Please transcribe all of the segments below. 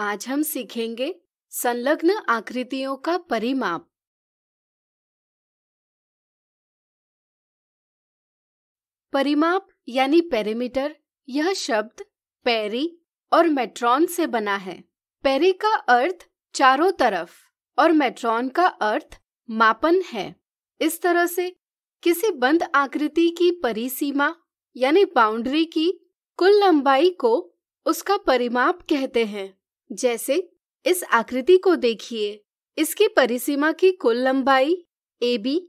आज हम सीखेंगे संलग्न आकृतियों का परिमाप परिमाप यानी पेरीमीटर यह शब्द पेरी और मेट्रॉन से बना है पेरी का अर्थ चारों तरफ और मेट्रॉन का अर्थ मापन है इस तरह से किसी बंद आकृति की परिसीमा यानी बाउंड्री की कुल लंबाई को उसका परिमाप कहते हैं जैसे इस आकृति को देखिए इसकी परिसीमा की कुल लंबाई A B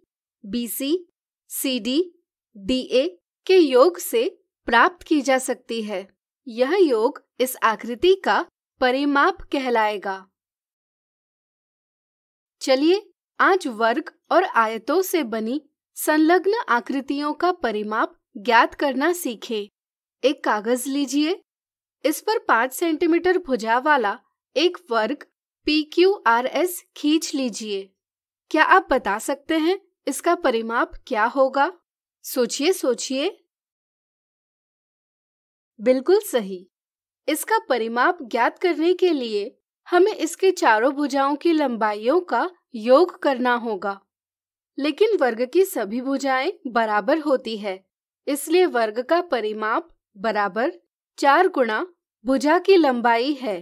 B C C D D A के योग से प्राप्त की जा सकती है यह योग इस आकृति का परिमाप कहलाएगा चलिए आज वर्ग और आयतों से बनी संलग्न आकृतियों का परिमाप ज्ञात करना सीखें। एक कागज लीजिए इस पर पांच सेंटीमीटर भुजा वाला एक वर्ग पी क्यू आर एस खींच लीजिए क्या आप बता सकते हैं इसका परिमाप क्या होगा सोचिए सोचिए बिल्कुल सही इसका परिमाप ज्ञात करने के लिए हमें इसके चारों भुजाओं की लंबाइयों का योग करना होगा लेकिन वर्ग की सभी भुजाएं बराबर होती है इसलिए वर्ग का परिमाप बराबर चार गुणा भुजा की लंबाई है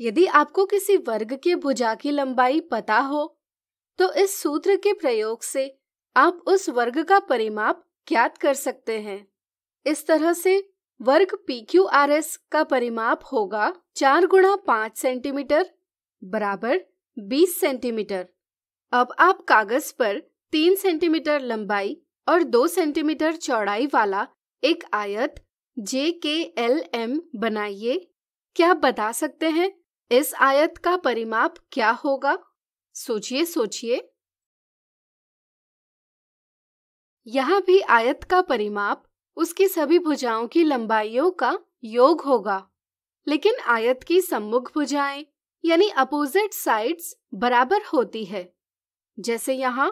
यदि आपको किसी वर्ग के भुजा की लंबाई पता हो तो इस सूत्र के प्रयोग से आप उस वर्ग का परिमाप ज्ञात कर सकते हैं इस तरह से वर्ग पी क्यू आर एस का परिमाप होगा चार गुणा पांच सेंटीमीटर बराबर बीस सेंटीमीटर अब आप कागज पर तीन सेंटीमीटर लंबाई और दो सेंटीमीटर चौड़ाई वाला एक आयत जे के एल एम बनाइए क्या बता सकते हैं इस आयत का परिमाप क्या होगा सोचिए सोचिए यहाँ भी आयत का परिमाप उसकी सभी भुजाओं की लंबाइयों का योग होगा लेकिन आयत की सम्मुख भुजाएं यानी अपोजिट साइड्स बराबर होती है जैसे यहाँ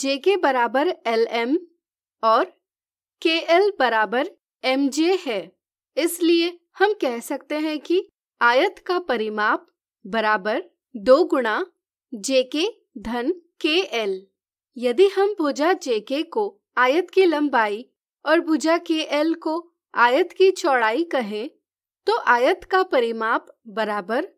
जे के बराबर एल एम और के एल बराबर एमजे है इसलिए हम कह सकते हैं कि आयत का परिमाप बराबर दो गुणा जे के धन के एल यदि हम भुजा जे के को आयत की लंबाई और भुजा के एल को आयत की चौड़ाई कहें तो आयत का परिमाप बराबर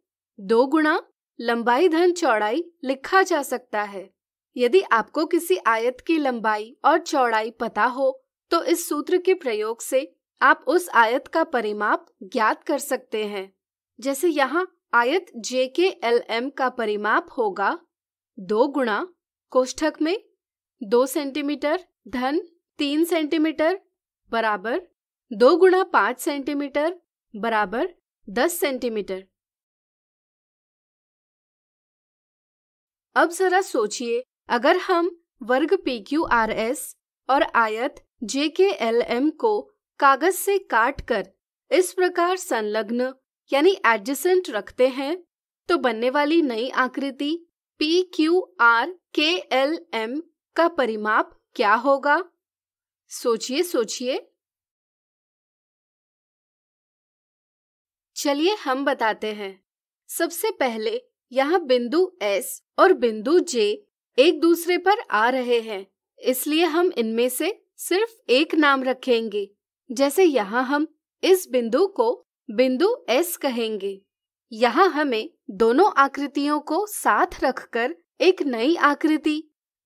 दो गुणा लंबाई धन चौड़ाई लिखा जा सकता है यदि आपको किसी आयत की लंबाई और चौड़ाई पता हो तो इस सूत्र के प्रयोग से आप उस आयत का परिमाप ज्ञात कर सकते हैं जैसे यहाँ आयत जे के एल एम का परिमाप होगा दो गुणा कोष्ठक में दो सेंटीमीटर धन तीन सेंटीमीटर बराबर दो गुणा पांच सेंटीमीटर बराबर दस सेंटीमीटर अब जरा सोचिए अगर हम वर्ग पी क्यू आर एस और आयत जेकेएलएम को कागज से काट कर इस प्रकार संलग्न यानी एडजेसेंट रखते हैं तो बनने वाली नई आकृति P Q R K L M का परिमाप क्या होगा सोचिए सोचिए चलिए हम बताते हैं सबसे पहले यहाँ बिंदु एस और बिंदु जे एक दूसरे पर आ रहे हैं इसलिए हम इनमें से सिर्फ एक नाम रखेंगे जैसे यहाँ हम इस बिंदु को बिंदु एस कहेंगे यहाँ हमें दोनों आकृतियों को साथ रखकर एक नई आकृति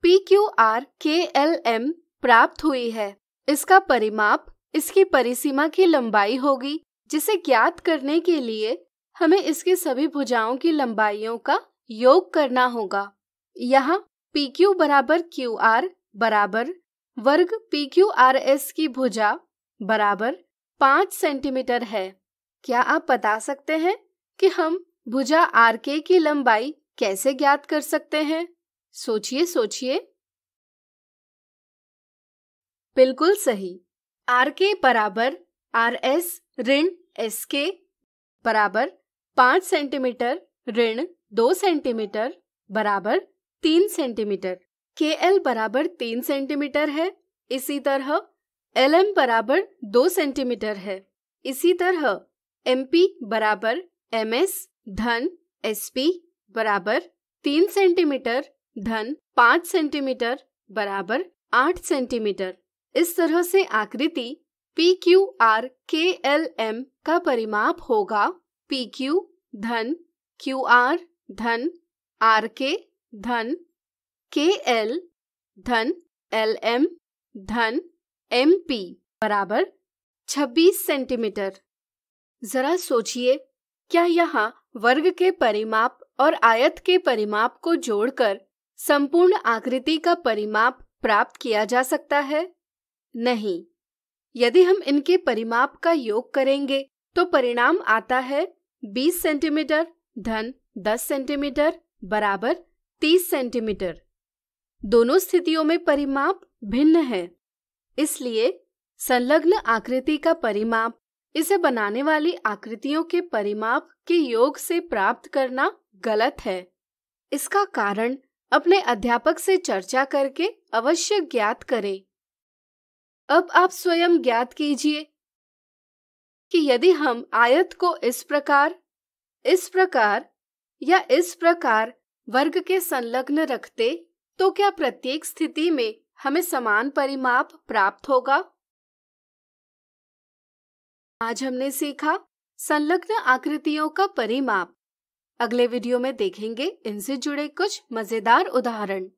P Q R K L M प्राप्त हुई है इसका परिमाप इसकी परिसीमा की लंबाई होगी जिसे ज्ञात करने के लिए हमें इसके सभी भुजाओं की लंबाइयों का योग करना होगा यहाँ पी क्यू बराबर क्यू आर बराबर वर्ग पी क्यू आर एस की भुजा बराबर पांच सेंटीमीटर है क्या आप बता सकते हैं कि हम भुजा आर के की लंबाई कैसे ज्ञात कर सकते हैं सोचिए सोचिए बिल्कुल सही आर के बराबर आर एस ऋण एस के बराबर पांच सेंटीमीटर ऋण दो सेंटीमीटर बराबर तीन सेंटीमीटर के एल बराबर तीन सेंटीमीटर है इसी तरह एल एम बराबर दो सेंटीमीटर है इसी तरह एम पी बराबर एम एस धन एस पी बराबर तीन सेंटीमीटर धन पाँच सेंटीमीटर बराबर आठ सेंटीमीटर इस तरह से आकृति P Q R K L M का परिमाप होगा पी क्यू धन क्यू आर धन आर के धन के एल धन एल एम धन एम पी बराबर छब्बीस सेंटीमीटर जरा सोचिए क्या यहाँ वर्ग के परिमाप और आयत के परिमाप को जोड़कर संपूर्ण आकृति का परिमाप प्राप्त किया जा सकता है नहीं यदि हम इनके परिमाप का योग करेंगे तो परिणाम आता है 20 सेंटीमीटर धन 10 सेंटीमीटर बराबर 30 सेंटीमीटर दोनों स्थितियों में परिमाप भिन्न है इसलिए संलग्न आकृति का परिमाप इसे बनाने वाली आकृतियों के परिमाप के योग से प्राप्त करना गलत है इसका कारण अपने अध्यापक से चर्चा करके अवश्य ज्ञात करें अब आप स्वयं ज्ञात कीजिए कि यदि हम आयत को इस प्रकार इस प्रकार या इस प्रकार वर्ग के संलग्न रखते तो क्या प्रत्येक स्थिति में हमें समान परिमाप प्राप्त होगा आज हमने सीखा संलग्न आकृतियों का परिमाप अगले वीडियो में देखेंगे इनसे जुड़े कुछ मजेदार उदाहरण